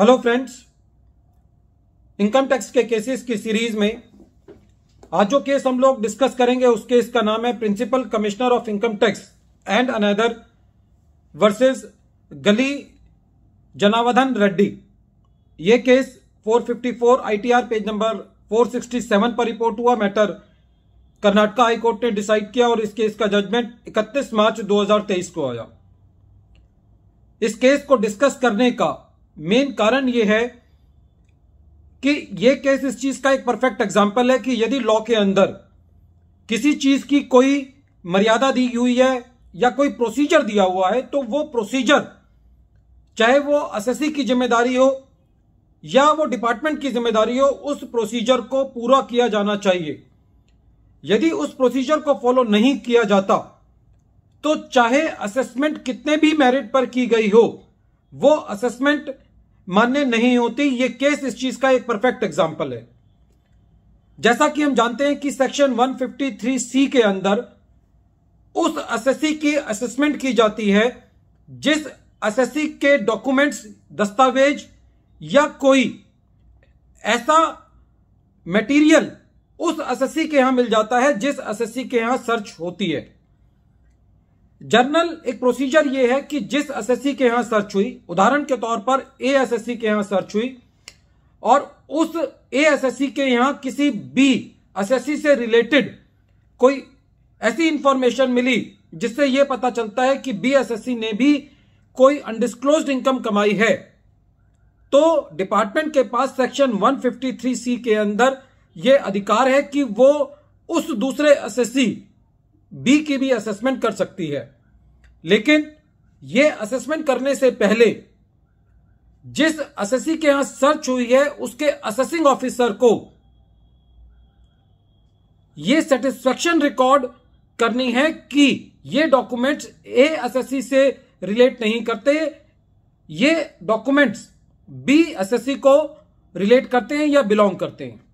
hello friends income tax के cases की series में आज जो केस हम लोग डिस्कस करेंगे उस केस का नाम है principal commissioner of income tax and another versus Gali Janardhana Reddy ये केस 454 आईटीआर पेज नंबर 467 पर रिपोर्ट हुआ मैटर कर्नाटका हाईकोर्ट ने डिसाइड किया और इस केस का जजमेंट 31 मार्च 2023 को आया इस केस को डिस्कस करने का मेन कारण यह है कि यह केस इस चीज का एक परफेक्ट एग्जाम्पल है कि यदि लॉ के अंदर किसी चीज की कोई मर्यादा दी हुई है या कोई प्रोसीजर दिया हुआ है तो वो प्रोसीजर चाहे वो असेसी की जिम्मेदारी हो या वो डिपार्टमेंट की जिम्मेदारी हो उस प्रोसीजर को पूरा किया जाना चाहिए यदि उस प्रोसीजर को फॉलो नहीं किया जाता तो चाहे असेसमेंट कितने भी मेरिट पर की गई हो वो असेसमेंट मान्य नहीं होती ये केस इस चीज का एक परफेक्ट एग्जाम्पल है जैसा कि हम जानते हैं कि सेक्शन 153 सी के अंदर उस असेसी की असेसमेंट की जाती है जिस असेसी के डॉक्यूमेंट्स दस्तावेज या कोई ऐसा मटेरियल उस असेसी के यहां मिल जाता है जिस असेसी के यहां सर्च होती है जर्नल एक प्रोसीजर यह है कि जिस एसएससी के यहां सर्च हुई उदाहरण के तौर पर ए एसएससी के यहां सर्च हुई और उस ए एसएससी के यहां किसी बी एसएससी से रिलेटेड कोई ऐसी इंफॉर्मेशन मिली जिससे यह पता चलता है कि बी एसएससी ने भी कोई अनडिस्क्लोज इनकम कमाई है तो डिपार्टमेंट के पास सेक्शन 153 सी के अंदर यह अधिकार है कि वो उस दूसरे एसएससी बी की भी असेसमेंट कर सकती है लेकिन ये असेसमेंट करने से पहले जिस असेसी के यहां सर्च हुई है उसके असेसिंग ऑफिसर को यह सेटिस्फेक्शन रिकॉर्ड करनी है कि ये डॉक्यूमेंट्स ए असेसी से रिलेट नहीं करते ये डॉक्यूमेंट्स बी असेसी को रिलेट करते हैं या बिलोंग करते हैं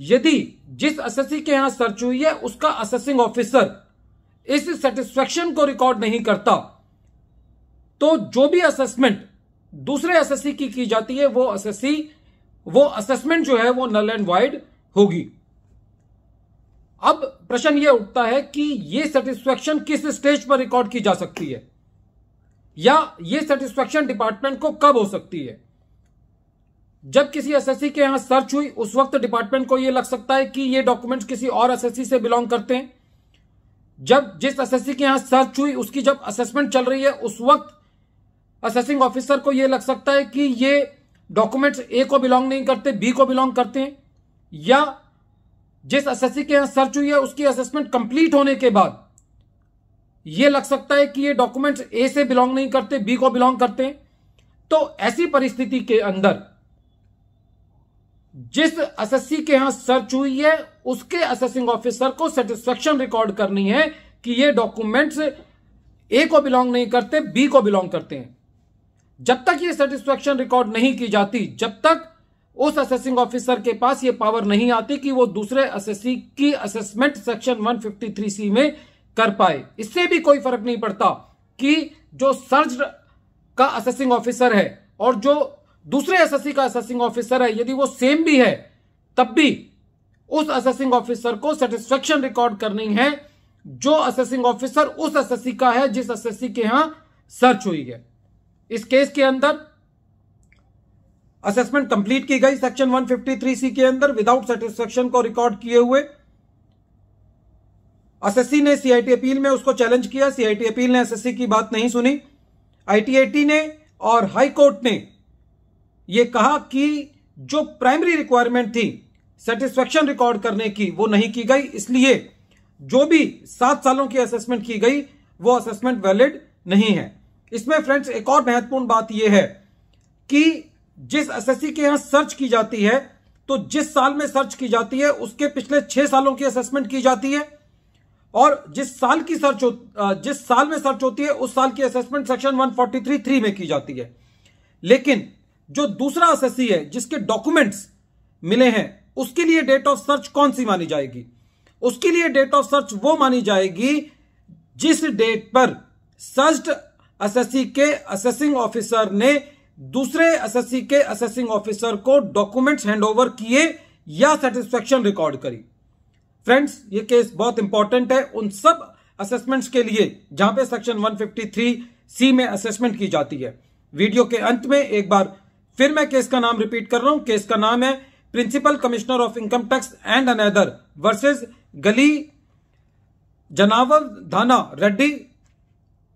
यदि जिस असेसी के यहां सर्च हुई है उसका असेसिंग ऑफिसर इस सेटिस्फेक्शन को रिकॉर्ड नहीं करता तो जो भी असेसमेंट दूसरे असेसी की की जाती है वो असेसी वो असेसमेंट जो है वो नल एंड वाइड होगी अब प्रश्न ये उठता है कि ये सेटिस्फेक्शन किस स्टेज पर रिकॉर्ड की जा सकती है या ये सेटिस्फेक्शन डिपार्टमेंट को कब हो सकती है जब किसी एस के यहां सर्च हुई उस वक्त डिपार्टमेंट को यह लग सकता है कि ये डॉक्यूमेंट किसी और एस से बिलोंग करते हैं जब जिस एस के यहां सर्च हुई उसकी जब असेसमेंट चल रही है उस वक्त असेसिंग ऑफिसर को यह लग सकता है कि ये डॉक्यूमेंट्स ए को बिलोंग नहीं करते बी को बिलोंग करते हैं या जिस एस के यहां सर्च हुई है उसकी असेसमेंट कंप्लीट होने के बाद यह लग सकता है कि ये डॉक्यूमेंट्स ए से बिलोंग नहीं करते बी को बिलोंग करते हैं तो ऐसी परिस्थिति के अंदर जिस एसएससी के यहां सर्च हुई है उसके असेसिंग ऑफिसर को सेटिस्फेक्शन रिकॉर्ड करनी है कि ये डॉक्यूमेंट्स ए को बिलोंग नहीं करते बी को बिलोंग करते हैं जब तक ये सेटिस्फेक्शन रिकॉर्ड नहीं की जाती जब तक उस असेसिंग ऑफिसर के पास ये पावर नहीं आती कि वो दूसरे असेसी की असेसमेंट सेक्शन 153 सी में कर पाए इससे भी कोई फर्क नहीं पड़ता कि जो सर्ज का असेसिंग ऑफिसर है और जो दूसरे एसएससी का असेसिंग ऑफिसर है यदि वो सेम भी है तब भी उस असेसिंग ऑफिसर को सेटिस्फेक्शन रिकॉर्ड करनी है जो असेसिंग ऑफिसर उस एसएससी का है जिस एसएससी के यहां सर्च हुई है इस केस के अंदर असेसमेंट कंप्लीट की गई सेक्शन 153 सी के अंदर विदाउट सेटिस्फेक्शन को रिकॉर्ड किए हुए एसएससी ने सीआईटी अपील में उसको चैलेंज किया सीआईटी अपील ने एसएससी की बात नहीं सुनी आईटीआईटी ने और हाईकोर्ट ने ये कहा कि जो प्राइमरी रिक्वायरमेंट थी सेटिस्फेक्शन रिकॉर्ड करने की वो नहीं की गई इसलिए जो भी सात सालों की असेसमेंट की गई वो असेसमेंट वैलिड नहीं है इसमें फ्रेंड्स एक और महत्वपूर्ण बात यह है कि जिस एसएससी के यहां सर्च की जाती है तो जिस साल में सर्च की जाती है उसके पिछले छह सालों की असेसमेंट की जाती है और जिस साल की सर्च जिस साल में सर्च होती है उस साल की असेसमेंट सेक्शन 143 थ्री में की जाती है लेकिन जो दूसरा असेसी है जिसके डॉक्यूमेंट्स मिले हैं उसके लिए डेट ऑफ सर्च कौन सी मानी जाएगी उसके लिए डेट ऑफ सर्च वो मानी जाएगी जिस डेट पर सर्च असेसी के असेसिंग ऑफिसर ने दूसरे असेसी के असेसिंग ऑफिसर को डॉक्यूमेंट्स हैंडओवर किए या सेटिस्फेक्शन रिकॉर्ड करी फ्रेंड्स ये केस बहुत इंपॉर्टेंट है उन सब असेसमेंट्स के लिए जहां पे सेक्शन 153 सी में असेसमेंट की जाती है वीडियो के अंत में एक बार फिर मैं केस का नाम रिपीट कर रहा हूं केस का नाम है principal commissioner of income tax and another versus Gali जनावर धाना रेड्डी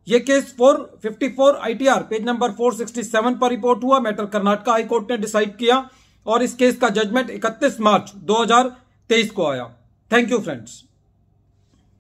ये केस 454 आईटीआर पेज नंबर 467 पर रिपोर्ट हुआ मैटर कर्नाटका हाईकोर्ट ने डिसाइड किया और इस केस का जजमेंट 31 मार्च 2023 को आया थैंक यू फ्रेंड्स